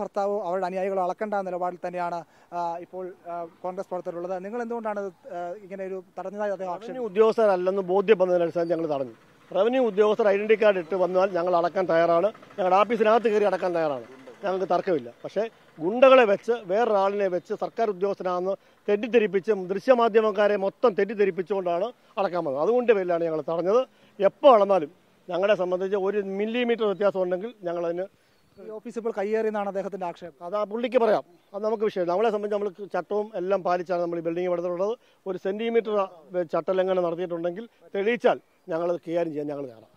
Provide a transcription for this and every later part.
ഭർത്താവും അവരുടെ അനുയായികളും അളക്കേണ്ട നിലപാടിൽ തന്നെയാണ് ഇപ്പോൾ കോൺഗ്രസ് പ്രവർത്തകരുള്ളത് നിങ്ങൾ എന്തുകൊണ്ടാണ് ഇങ്ങനെ ഒരു തടഞ്ഞതായി അദ്ദേഹം ഉദ്യോഗസ്ഥരല്ലെന്ന് ബോധ്യപ്പെടുന്നതിനനുസരിച്ച് ഞങ്ങൾ തടഞ്ഞു റവന്യൂ ഉദ്യോഗസ്ഥർ ഐഡന്റി കാർഡ് ഇട്ട് വന്നാൽ ഞങ്ങൾ അടക്കാൻ തയ്യാറാണ് ഞങ്ങളുടെ ഓഫീസിനകത്ത് കയറി അടക്കാൻ തയ്യാറാണ് ഞങ്ങൾക്ക് തർക്കമില്ല പക്ഷേ ഗുണ്ടകളെ വെച്ച് വേറൊരാളിനെ വെച്ച് സർക്കാർ ഉദ്യോഗസ്ഥനാണെന്ന് തെറ്റിദ്ധരിപ്പിച്ച് ദൃശ്യമാധ്യമക്കാരെ മൊത്തം തെറ്റിദ്ധരിപ്പിച്ചുകൊണ്ടാണ് അടക്കാൻ പോകുന്നത് അതുകൊണ്ട് പേരിലാണ് ഞങ്ങൾ തടഞ്ഞത് എപ്പോൾ അളന്നാലും ഞങ്ങളെ സംബന്ധിച്ച് ഒരു മില്ലിമീറ്റർ വ്യത്യാസം ഉണ്ടെങ്കിൽ ഞങ്ങളതിന് ഈ ഓഫീസ് ഇപ്പോൾ കയ്യേറിയെന്നാണ് അദ്ദേഹത്തിന്റെ ആക്ഷേപം അത് ആ പുള്ളിക്ക് പറയാം അത് നമുക്ക് വിഷയമില്ല നമ്മളെ സംബന്ധിച്ച് നമ്മൾ ചട്ടവും എല്ലാം പാലിച്ചാണ് നമ്മൾ ഈ ബിൽഡിംഗ് പടുത്തിട്ടുള്ളത് ഒരു സെന്റിമീറ്റർ ചട്ടലംഘനം നടത്തിയിട്ടുണ്ടെങ്കിൽ തെളിയിച്ചാൽ ഞങ്ങളത് കൈകാര്യം ചെയ്യാൻ ഞങ്ങൾ കാണാം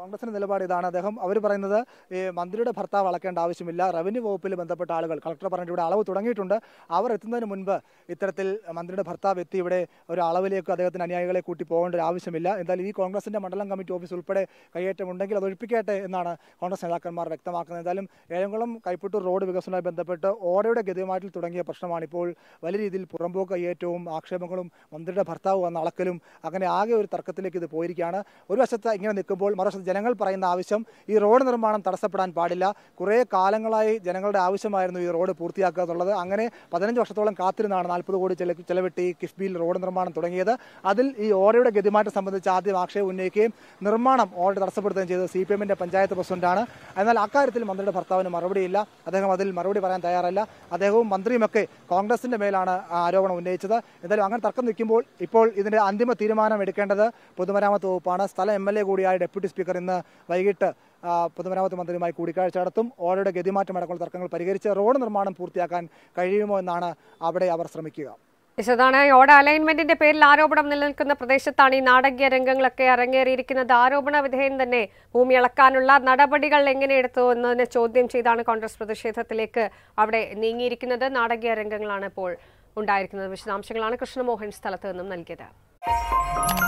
കോൺഗ്രസിന്റെ നിലപാട് ഇതാണ് അദ്ദേഹം അവർ പറയുന്നത് ഈ മന്ത്രിയുടെ ഭർത്താവ് അളക്കേണ്ട ആവശ്യമില്ല റവന്യൂ വകുപ്പിൽ ബന്ധപ്പെട്ട ആളുകൾ കളക്ടർ പറഞ്ഞിട്ട് ഇവിടെ അളവ് തുടങ്ങിയിട്ടുണ്ട് അവർ എത്തുന്നതിന് മുൻപ് ഇത്തരത്തിൽ മന്ത്രിയുടെ ഭർത്താവ് എത്തി ഇവിടെ ഒരു അളവിലേക്ക് അദ്ദേഹത്തിന് അനുയായികളെ കൂട്ടി പോകേണ്ട ഒരു ആവശ്യമില്ല എന്തായാലും ഈ കോൺഗ്രസിന്റെ മണ്ഡലം കമ്മിറ്റി ഓഫീസ് ഉൾപ്പെടെ ഉണ്ടെങ്കിൽ അത് ഒഴിപ്പിക്കട്ടെ എന്നാണ് കോൺഗ്രസ് നേതാക്കന്മാർ വ്യക്തമാക്കുന്നത് എന്തായാലും ഏഴംകുളം കൈപ്പുട്ടൂർ റോഡ് വികസനവുമായി ബന്ധപ്പെട്ട് ഓടയുടെ ഗതിയുമായിട്ട് തുടങ്ങിയ പ്രശ്നമാണ് ഇപ്പോൾ വലിയ രീതിയിൽ പുറമ്പോക്ക് കയ്യേറ്റവും ആക്ഷേപങ്ങളും മന്ത്രിയുടെ ഭർത്താവ് വന്ന അളക്കലും അങ്ങനെ ആകെ ഒരു തർക്കത്തിലേക്ക് ഇത് പോയിരിക്കുകയാണ് ഒരു വശത്ത് ഇങ്ങനെ നിൽക്കുമ്പോൾ മറുവശത്ത് ജനങ്ങൾ പറയുന്ന ആവശ്യം ഈ റോഡ് നിർമ്മാണം തടസ്സപ്പെടാൻ പാടില്ല കുറേ കാലങ്ങളായി ജനങ്ങളുടെ ആവശ്യമായിരുന്നു ഈ റോഡ് പൂർത്തിയാക്കുക എന്നുള്ളത് അങ്ങനെ പതിനഞ്ച് വർഷത്തോളം കാത്തിരുന്നാണ് നാൽപ്പത് കോടി ചെലവിട്ട് ഈ കിഫ്ബിയിൽ റോഡ് നിർമ്മാണം തുടങ്ങിയത് അതിൽ ഈ ഓരയുടെ ഗതിമാറ്റം സംബന്ധിച്ച് ആദ്യം ആക്ഷേപം ഉന്നയിക്കുകയും നിർമ്മാണം ഓട തടസ്സപ്പെടുത്തുകയും ചെയ്തത് സി പി പഞ്ചായത്ത് പ്രസിഡന്റാണ് എന്നാൽ അക്കാര്യത്തിൽ മന്ത്രിയുടെ ഭർത്താവിന് മറുപടിയില്ല അദ്ദേഹം അതിൽ മറുപടി പറയാൻ തയ്യാറല്ല അദ്ദേഹവും മന്ത്രിയുമൊക്കെ കോൺഗ്രസിന്റെ മേലാണ് ആരോപണം ഉന്നയിച്ചത് എന്തായാലും അങ്ങനെ തർക്കം നിൽക്കുമ്പോൾ ഇപ്പോൾ ഇതിന്റെ അന്തിമ തീരുമാനം എടുക്കേണ്ടത് പൊതുമരാമത്ത് വകുപ്പാണ് സ്ഥലം എം എൽ എ കൂടിയായ ഡെപ്യൂട്ടി സ്പീക്കർ ഇന്ന് വൈകിട്ട് പൊതുമരാമത്ത് മന്ത്രിയുമായി കൂടിക്കാഴ്ച നടത്തും ഓടയുടെ ഗതിമാറ്റം അടക്കമുള്ള തർക്കങ്ങൾ പരിഹരിച്ച് റോഡ് നിർമ്മാണം പൂർത്തിയാക്കാൻ കഴിയുമോ എന്നാണ് അവിടെ അവർ ശ്രമിക്കുക വിശദമാണ് ഓട അലൈൻമെന്റിന്റെ പേരിൽ ആരോപണം നിലനിൽക്കുന്ന പ്രദേശത്താണ് ഈ നാടകീയ രംഗങ്ങളൊക്കെ അരങ്ങേറിയിരിക്കുന്നത് ആരോപണ വിധേയം തന്നെ ഭൂമി ഇളക്കാനുള്ള നടപടികൾ എങ്ങനെ എടുത്തു എന്നതിനെ ചോദ്യം ചെയ്താണ് കോൺഗ്രസ് പ്രതിഷേധത്തിലേക്ക് അവിടെ നീങ്ങിയിരിക്കുന്നത് നാടകീയ രംഗങ്ങളാണ് ഇപ്പോൾ ഉണ്ടായിരിക്കുന്നത് വിശദാംശങ്ങളാണ് കൃഷ്ണമോഹൻ സ്ഥലത്ത് നിന്നും നൽകിയത്